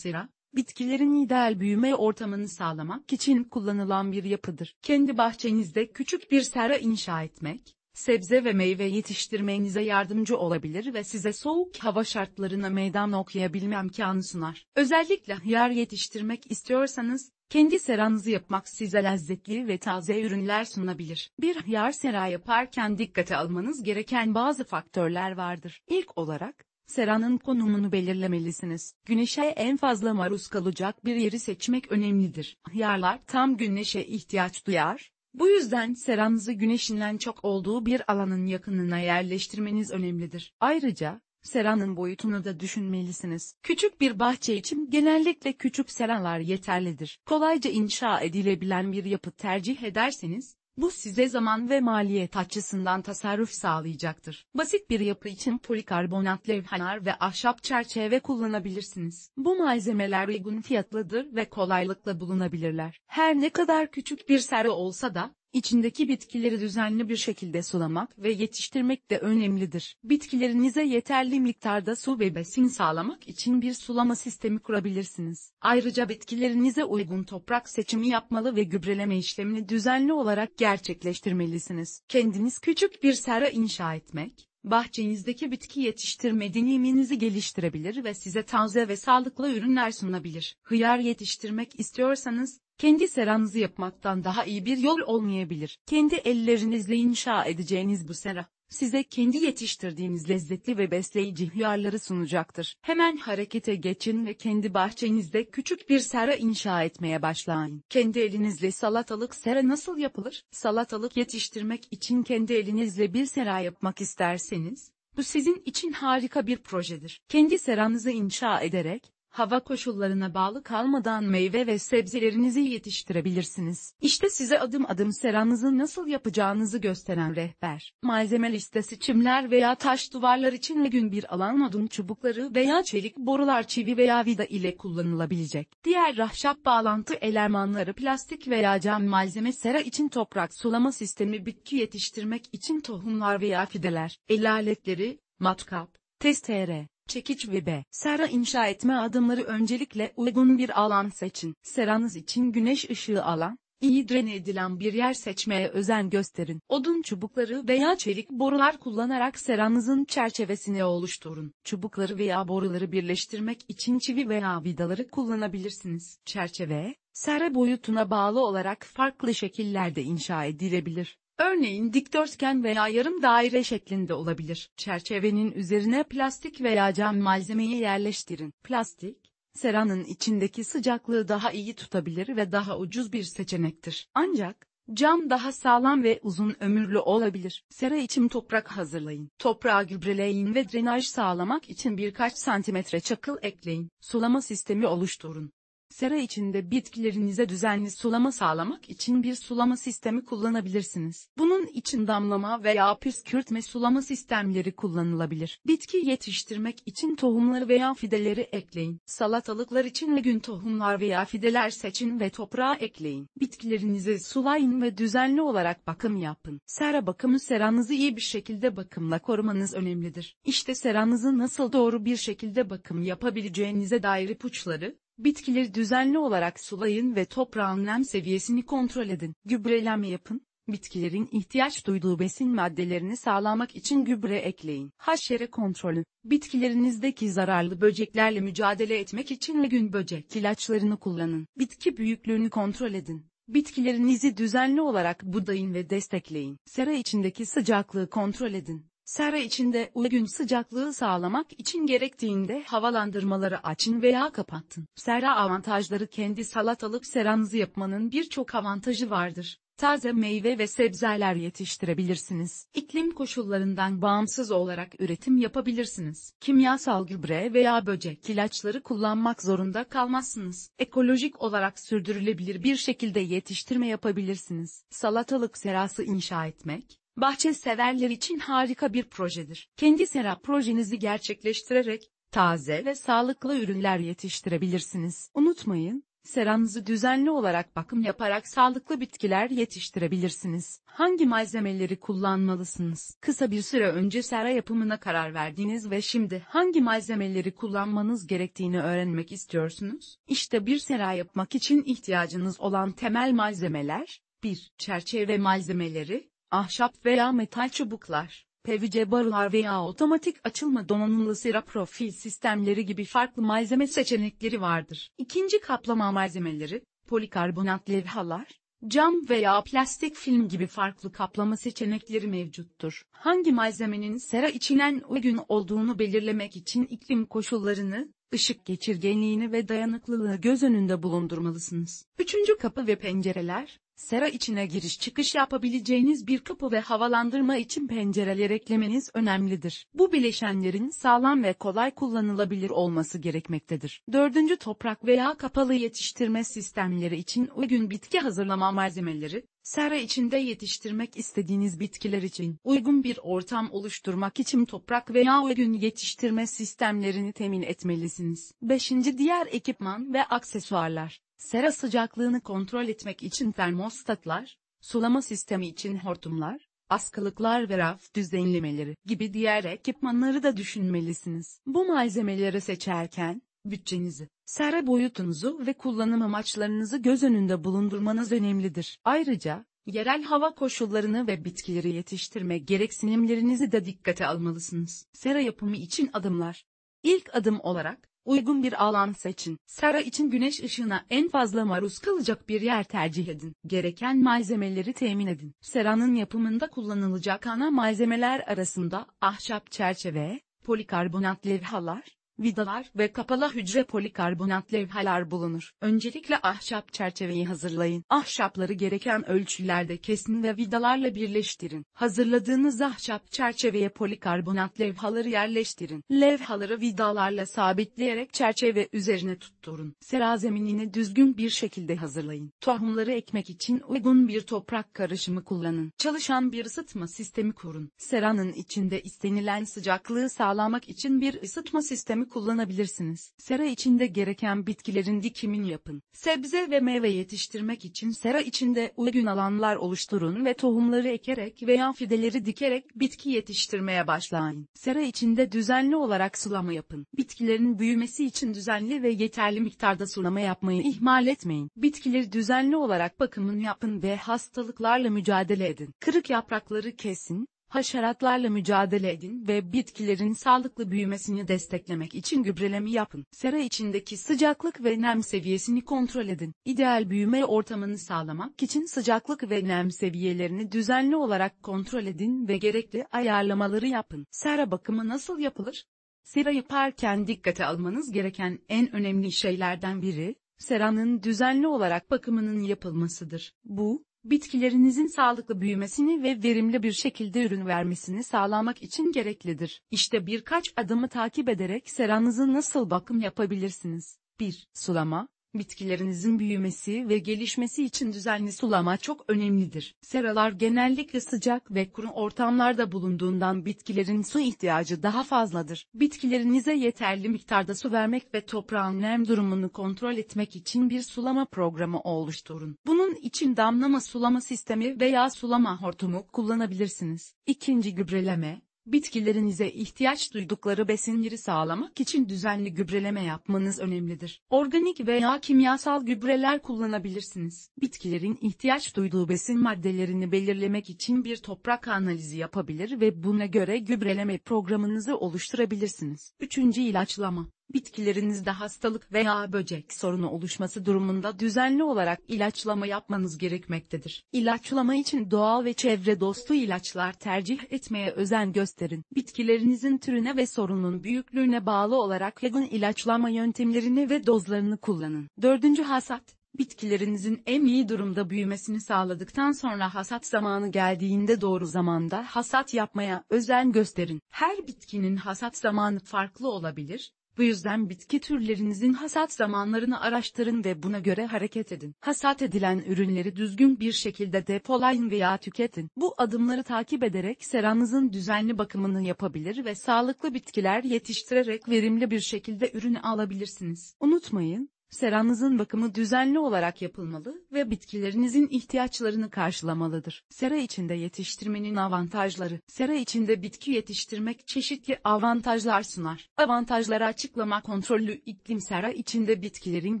Sera, bitkilerin ideal büyüme ortamını sağlamak için kullanılan bir yapıdır. Kendi bahçenizde küçük bir sera inşa etmek, sebze ve meyve yetiştirmenize yardımcı olabilir ve size soğuk hava şartlarına meydan okuyabilme imkanı sunar. Özellikle hıyar yetiştirmek istiyorsanız, kendi seranızı yapmak size lezzetli ve taze ürünler sunabilir. Bir hıyar sera yaparken dikkate almanız gereken bazı faktörler vardır. İlk olarak, seranın konumunu belirlemelisiniz. Güneşe en fazla maruz kalacak bir yeri seçmek önemlidir. Yarlar tam güneşe ihtiyaç duyar. Bu yüzden seranızı güneşinden çok olduğu bir alanın yakınına yerleştirmeniz önemlidir. Ayrıca, seranın boyutunu da düşünmelisiniz. Küçük bir bahçe için genellikle küçük seralar yeterlidir. Kolayca inşa edilebilen bir yapı tercih ederseniz, bu size zaman ve maliyet açısından tasarruf sağlayacaktır. Basit bir yapı için polikarbonat levhalar ve ahşap çerçeve kullanabilirsiniz. Bu malzemeler uygun fiyatlıdır ve kolaylıkla bulunabilirler. Her ne kadar küçük bir serre olsa da, İçindeki bitkileri düzenli bir şekilde sulamak ve yetiştirmek de önemlidir. Bitkilerinize yeterli miktarda su ve besin sağlamak için bir sulama sistemi kurabilirsiniz. Ayrıca bitkilerinize uygun toprak seçimi yapmalı ve gübreleme işlemini düzenli olarak gerçekleştirmelisiniz. Kendiniz küçük bir sera inşa etmek, bahçenizdeki bitki yetiştirme deneyiminizi geliştirebilir ve size taze ve sağlıklı ürünler sunabilir. Hıyar yetiştirmek istiyorsanız, kendi seranızı yapmaktan daha iyi bir yol olmayabilir. Kendi ellerinizle inşa edeceğiniz bu sera, size kendi yetiştirdiğiniz lezzetli ve besleyici hıyarları sunacaktır. Hemen harekete geçin ve kendi bahçenizde küçük bir sera inşa etmeye başlayın. Kendi elinizle salatalık sera nasıl yapılır? Salatalık yetiştirmek için kendi elinizle bir sera yapmak isterseniz, bu sizin için harika bir projedir. Kendi seranızı inşa ederek, hava koşullarına bağlı kalmadan meyve ve sebzelerinizi yetiştirebilirsiniz. İşte size adım adım seranızı nasıl yapacağınızı gösteren rehber. Malzeme listesi çimler veya taş duvarlar için ve gün bir alan odun çubukları veya çelik borular çivi veya vida ile kullanılabilecek. Diğer rahşap bağlantı elemanları plastik veya cam malzeme sera için toprak sulama sistemi bitki yetiştirmek için tohumlar veya fideler. El aletleri, matkap, testere Çekiç ve B. Sera inşa etme adımları öncelikle uygun bir alan seçin. Seranız için güneş ışığı alan, iyi drene edilen bir yer seçmeye özen gösterin. Odun çubukları veya çelik borular kullanarak seranızın çerçevesini oluşturun. Çubukları veya boruları birleştirmek için çivi veya vidaları kullanabilirsiniz. Çerçeve, sera boyutuna bağlı olarak farklı şekillerde inşa edilebilir. Örneğin dikdörtgen veya yarım daire şeklinde olabilir. Çerçevenin üzerine plastik veya cam malzemeyi yerleştirin. Plastik, seranın içindeki sıcaklığı daha iyi tutabilir ve daha ucuz bir seçenektir. Ancak, Cam daha sağlam ve uzun ömürlü olabilir. Sera için toprak hazırlayın. Toprağı gübreleyin ve drenaj sağlamak için birkaç santimetre çakıl ekleyin. Sulama sistemi oluşturun. Sera içinde bitkilerinize düzenli sulama sağlamak için bir sulama sistemi kullanabilirsiniz. Bunun için damlama veya püskürtme sulama sistemleri kullanılabilir. Bitki yetiştirmek için tohumları veya fideleri ekleyin. Salatalıklar için legün tohumlar veya fideler seçin ve toprağa ekleyin. Bitkilerinizi sulayın ve düzenli olarak bakım yapın. Sera bakımı seranızı iyi bir şekilde bakımla korumanız önemlidir. İşte seranızı nasıl doğru bir şekilde bakım yapabileceğinize dair ipuçları, Bitkileri düzenli olarak sulayın ve toprağın nem seviyesini kontrol edin. Gübreleme yapın. Bitkilerin ihtiyaç duyduğu besin maddelerini sağlamak için gübre ekleyin. Haşere kontrolü. Bitkilerinizdeki zararlı böceklerle mücadele etmek için legün böcek ilaçlarını kullanın. Bitki büyüklüğünü kontrol edin. Bitkilerinizi düzenli olarak budayın ve destekleyin. Sera içindeki sıcaklığı kontrol edin. Sera içinde uygun sıcaklığı sağlamak için gerektiğinde havalandırmaları açın veya kapatın. Sera avantajları kendi salatalık seranızı yapmanın birçok avantajı vardır. Taze meyve ve sebzeler yetiştirebilirsiniz. İklim koşullarından bağımsız olarak üretim yapabilirsiniz. Kimyasal gübre veya böcek ilaçları kullanmak zorunda kalmazsınız. Ekolojik olarak sürdürülebilir bir şekilde yetiştirme yapabilirsiniz. Salatalık serası inşa etmek, bahçe severler için harika bir projedir. Kendi sera projenizi gerçekleştirerek taze ve sağlıklı ürünler yetiştirebilirsiniz. Unutmayın, seranızı düzenli olarak bakım yaparak sağlıklı bitkiler yetiştirebilirsiniz. Hangi malzemeleri kullanmalısınız? Kısa bir süre önce sera yapımına karar verdiniz ve şimdi hangi malzemeleri kullanmanız gerektiğini öğrenmek istiyorsunuz? İşte bir sera yapmak için ihtiyacınız olan temel malzemeler, 1. Çerçeve malzemeleri, ahşap veya metal çubuklar, PVC barılar veya otomatik açılma donanımlı sera profil sistemleri gibi farklı malzeme seçenekleri vardır. İkinci kaplama malzemeleri, polikarbonat levhalar, cam veya plastik film gibi farklı kaplama seçenekleri mevcuttur. Hangi malzemenin sera içinen uygun olduğunu belirlemek için iklim koşullarını, ışık geçirgenliğini ve dayanıklılığı göz önünde bulundurmalısınız. Üçüncü kapı ve pencereler, Sera içine giriş çıkış yapabileceğiniz bir kapı ve havalandırma için pencereler eklemeniz önemlidir. Bu bileşenlerin sağlam ve kolay kullanılabilir olması gerekmektedir. Dördüncü toprak veya kapalı yetiştirme sistemleri için uygun bitki hazırlama malzemeleri, Sera içinde yetiştirmek istediğiniz bitkiler için uygun bir ortam oluşturmak için toprak veya uygun yetiştirme sistemlerini temin etmelisiniz. 5. Diğer ekipman ve aksesuarlar Sera sıcaklığını kontrol etmek için termostatlar, sulama sistemi için hortumlar, askılıklar ve raf düzenlemeleri gibi diğer ekipmanları da düşünmelisiniz. Bu malzemeleri seçerken, bütçenizi, sera boyutunuzu ve kullanım amaçlarınızı göz önünde bulundurmanız önemlidir. Ayrıca, yerel hava koşullarını ve bitkileri yetiştirme gereksinimlerinizi de dikkate almalısınız. Sera yapımı için adımlar. İlk adım olarak, Uygun bir alan seçin. Sera için güneş ışığına en fazla maruz kalacak bir yer tercih edin. Gereken malzemeleri temin edin. Seranın yapımında kullanılacak ana malzemeler arasında ahşap çerçeve, polikarbonat levhalar, vidalar ve kapalı hücre polikarbonat levhalar bulunur. Öncelikle ahşap çerçeveyi hazırlayın. Ahşapları gereken ölçülerde kesin ve vidalarla birleştirin. Hazırladığınız ahşap çerçeveye polikarbonat levhaları yerleştirin. Levhaları vidalarla sabitleyerek çerçeve üzerine tutturun. Sera zeminini düzgün bir şekilde hazırlayın. Tohumları ekmek için uygun bir toprak karışımı kullanın. Çalışan bir ısıtma sistemi kurun. Seranın içinde istenilen sıcaklığı sağlamak için bir ısıtma sistemi kullanabilirsiniz. Sera içinde gereken bitkilerin dikimini yapın. Sebze ve meyve yetiştirmek için sera içinde uygun alanlar oluşturun ve tohumları ekerek veya fideleri dikerek bitki yetiştirmeye başlayın. Sera içinde düzenli olarak sulama yapın. Bitkilerin büyümesi için düzenli ve yeterli miktarda sulama yapmayı ihmal etmeyin. Bitkileri düzenli olarak bakımını yapın ve hastalıklarla mücadele edin. Kırık yaprakları kesin, Haşeratlarla mücadele edin ve bitkilerin sağlıklı büyümesini desteklemek için gübrelemi yapın. Sera içindeki sıcaklık ve nem seviyesini kontrol edin. İdeal büyüme ortamını sağlamak için sıcaklık ve nem seviyelerini düzenli olarak kontrol edin ve gerekli ayarlamaları yapın. Sera bakımı nasıl yapılır? Sera yaparken dikkate almanız gereken en önemli şeylerden biri, seranın düzenli olarak bakımının yapılmasıdır. Bu, bitkilerinizin sağlıklı büyümesini ve verimli bir şekilde ürün vermesini sağlamak için gereklidir. İşte birkaç adımı takip ederek seranızı nasıl bakım yapabilirsiniz. 1. Sulama Bitkilerinizin büyümesi ve gelişmesi için düzenli sulama çok önemlidir. Seralar genellikle sıcak ve kuru ortamlarda bulunduğundan bitkilerin su ihtiyacı daha fazladır. Bitkilerinize yeterli miktarda su vermek ve toprağın nem durumunu kontrol etmek için bir sulama programı oluşturun. Bunun için damlama sulama sistemi veya sulama hortumu kullanabilirsiniz. İkinci gübreleme bitkilerinize ihtiyaç duydukları besinleri sağlamak için düzenli gübreleme yapmanız önemlidir. Organik veya kimyasal gübreler kullanabilirsiniz. Bitkilerin ihtiyaç duyduğu besin maddelerini belirlemek için bir toprak analizi yapabilir ve buna göre gübreleme programınızı oluşturabilirsiniz. Üçüncü ilaçlama Bitkilerinizde hastalık veya böcek sorunu oluşması durumunda düzenli olarak ilaçlama yapmanız gerekmektedir. İlaçlama için doğal ve çevre dostu ilaçlar tercih etmeye özen gösterin. Bitkilerinizin türüne ve sorunun büyüklüğüne bağlı olarak yaygın ilaçlama yöntemlerini ve dozlarını kullanın. 4. Hasat bitkilerinizin en iyi durumda büyümesini sağladıktan sonra hasat zamanı geldiğinde doğru zamanda hasat yapmaya özen gösterin. Her bitkinin hasat zamanı farklı olabilir, bu yüzden bitki türlerinizin hasat zamanlarını araştırın ve buna göre hareket edin. Hasat edilen ürünleri düzgün bir şekilde depolayın veya tüketin. Bu adımları takip ederek seranızın düzenli bakımını yapabilir ve sağlıklı bitkiler yetiştirerek verimli bir şekilde ürünü alabilirsiniz. Unutmayın, Seranızın bakımı düzenli olarak yapılmalı ve bitkilerinizin ihtiyaçlarını karşılamalıdır. Sera içinde yetiştirmenin avantajları Sera içinde bitki yetiştirmek çeşitli avantajlar sunar. Avantajları açıklama kontrollü iklim sera içinde bitkilerin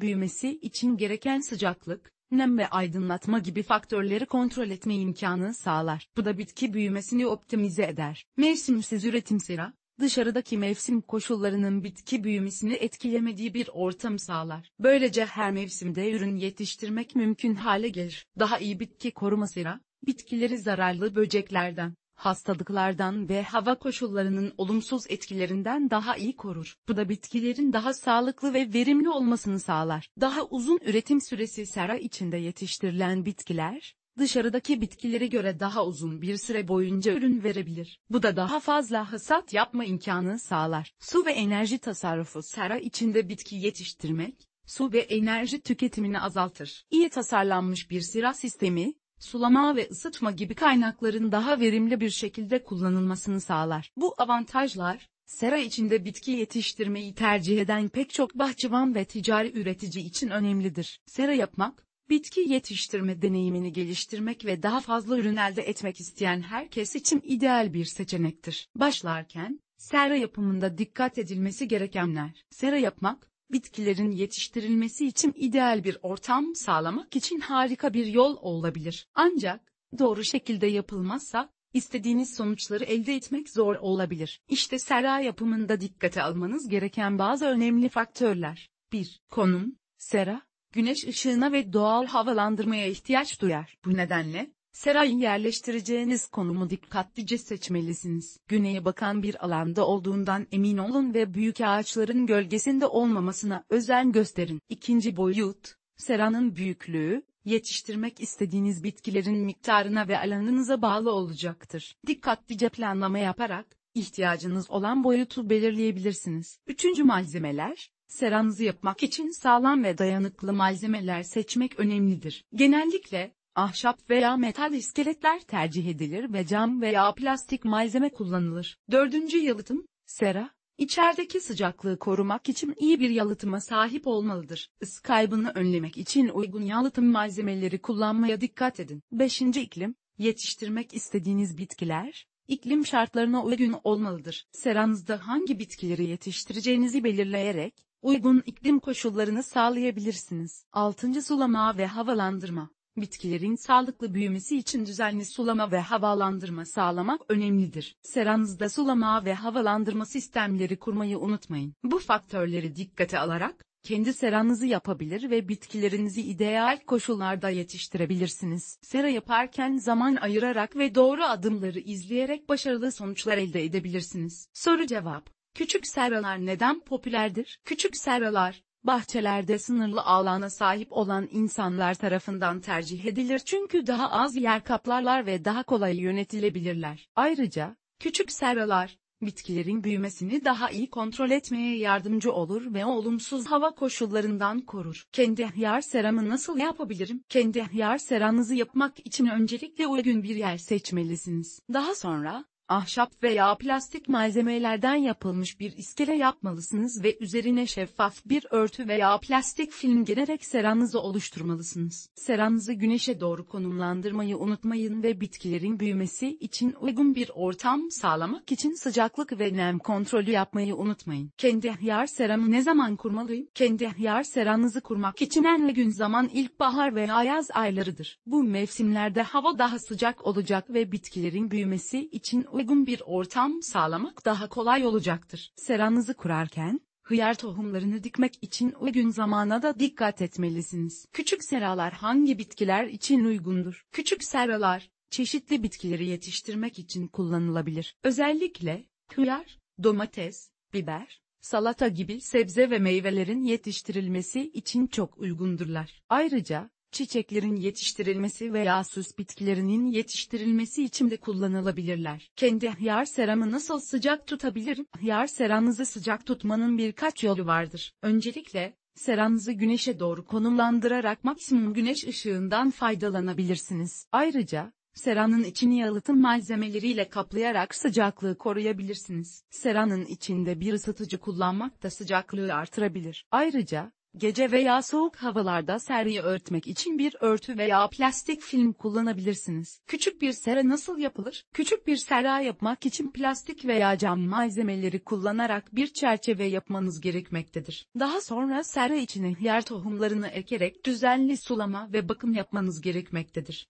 büyümesi için gereken sıcaklık, nem ve aydınlatma gibi faktörleri kontrol etme imkanı sağlar. Bu da bitki büyümesini optimize eder. Mevsimsiz üretim sera, dışarıdaki mevsim koşullarının bitki büyümesini etkilemediği bir ortam sağlar. Böylece her mevsimde ürün yetiştirmek mümkün hale gelir. Daha iyi bitki korumasıyla, bitkileri zararlı böceklerden, hastalıklardan ve hava koşullarının olumsuz etkilerinden daha iyi korur. Bu da bitkilerin daha sağlıklı ve verimli olmasını sağlar. Daha uzun üretim süresi sera içinde yetiştirilen bitkiler, dışarıdaki bitkileri göre daha uzun bir süre boyunca ürün verebilir. Bu da daha fazla hasat yapma imkanı sağlar. Su ve enerji tasarrufu sera içinde bitki yetiştirmek, su ve enerji tüketimini azaltır. İyi tasarlanmış bir sera sistemi, sulama ve ısıtma gibi kaynakların daha verimli bir şekilde kullanılmasını sağlar. Bu avantajlar, sera içinde bitki yetiştirmeyi tercih eden pek çok bahçıvan ve ticari üretici için önemlidir. Sera yapmak, Bitki yetiştirme deneyimini geliştirmek ve daha fazla ürün elde etmek isteyen herkes için ideal bir seçenektir. Başlarken, sera yapımında dikkat edilmesi gerekenler. Sera yapmak, bitkilerin yetiştirilmesi için ideal bir ortam sağlamak için harika bir yol olabilir. Ancak, doğru şekilde yapılmazsa, istediğiniz sonuçları elde etmek zor olabilir. İşte sera yapımında dikkate almanız gereken bazı önemli faktörler. 1. Konum, sera, güneş ışığına ve doğal havalandırmaya ihtiyaç duyar. Bu nedenle, serayı yerleştireceğiniz konumu dikkatlice seçmelisiniz. Güneye bakan bir alanda olduğundan emin olun ve büyük ağaçların gölgesinde olmamasına özen gösterin. İkinci boyut, seranın büyüklüğü, yetiştirmek istediğiniz bitkilerin miktarına ve alanınıza bağlı olacaktır. Dikkatlice planlama yaparak, ihtiyacınız olan boyutu belirleyebilirsiniz. Üçüncü malzemeler, Seranızı yapmak için sağlam ve dayanıklı malzemeler seçmek önemlidir. Genellikle, ahşap veya metal iskeletler tercih edilir ve cam veya plastik malzeme kullanılır. Dördüncü yalıtım, sera, İçerideki sıcaklığı korumak için iyi bir yalıtıma sahip olmalıdır. Is kaybını önlemek için uygun yalıtım malzemeleri kullanmaya dikkat edin. Beşinci iklim, yetiştirmek istediğiniz bitkiler, iklim şartlarına uygun olmalıdır. Seranızda hangi bitkileri yetiştireceğinizi belirleyerek, uygun iklim koşullarını sağlayabilirsiniz. 6. Sulama ve havalandırma Bitkilerin sağlıklı büyümesi için düzenli sulama ve havalandırma sağlamak önemlidir. Seranızda sulama ve havalandırma sistemleri kurmayı unutmayın. Bu faktörleri dikkate alarak, kendi seranızı yapabilir ve bitkilerinizi ideal koşullarda yetiştirebilirsiniz. Sera yaparken zaman ayırarak ve doğru adımları izleyerek başarılı sonuçlar elde edebilirsiniz. Soru cevap Küçük seralar neden popülerdir? Küçük seralar, bahçelerde sınırlı alana sahip olan insanlar tarafından tercih edilir çünkü daha az yer kaplarlar ve daha kolay yönetilebilirler. Ayrıca, küçük seralar, bitkilerin büyümesini daha iyi kontrol etmeye yardımcı olur ve olumsuz hava koşullarından korur. Kendi yer seramı nasıl yapabilirim? Kendi yer seranızı yapmak için öncelikle uygun bir yer seçmelisiniz. Daha sonra, ahşap veya plastik malzemelerden yapılmış bir iskele yapmalısınız ve üzerine şeffaf bir örtü veya plastik film gererek seranızı oluşturmalısınız. Seranızı güneşe doğru konumlandırmayı unutmayın ve bitkilerin büyümesi için uygun bir ortam sağlamak için sıcaklık ve nem kontrolü yapmayı unutmayın. Kendi hiyar seramı ne zaman kurmalıyım? Kendi hiyar seranızı kurmak için en gün zaman ilkbahar veya yaz aylarıdır. Bu mevsimlerde hava daha sıcak olacak ve bitkilerin büyümesi için uygun uygun bir ortam sağlamak daha kolay olacaktır. Seranızı kurarken, hıyar tohumlarını dikmek için uygun zamana da dikkat etmelisiniz. Küçük seralar hangi bitkiler için uygundur? Küçük seralar, çeşitli bitkileri yetiştirmek için kullanılabilir. Özellikle, hıyar, domates, biber, salata gibi sebze ve meyvelerin yetiştirilmesi için çok uygundurlar. Ayrıca, Çiçeklerin yetiştirilmesi veya süs bitkilerinin yetiştirilmesi için de kullanılabilirler. Kendi hıyar seramı nasıl sıcak tutabilirim? Hıyar seramınızı sıcak tutmanın birkaç yolu vardır. Öncelikle, seramızı güneşe doğru konumlandırarak maksimum güneş ışığından faydalanabilirsiniz. Ayrıca, seranın içini yalıtım malzemeleriyle kaplayarak sıcaklığı koruyabilirsiniz. Seranın içinde bir ısıtıcı kullanmak da sıcaklığı artırabilir. Ayrıca, Gece veya soğuk havalarda seriyi örtmek için bir örtü veya plastik film kullanabilirsiniz. Küçük bir sera nasıl yapılır? Küçük bir sera yapmak için plastik veya cam malzemeleri kullanarak bir çerçeve yapmanız gerekmektedir. Daha sonra sera içine yer tohumlarını ekerek düzenli sulama ve bakım yapmanız gerekmektedir.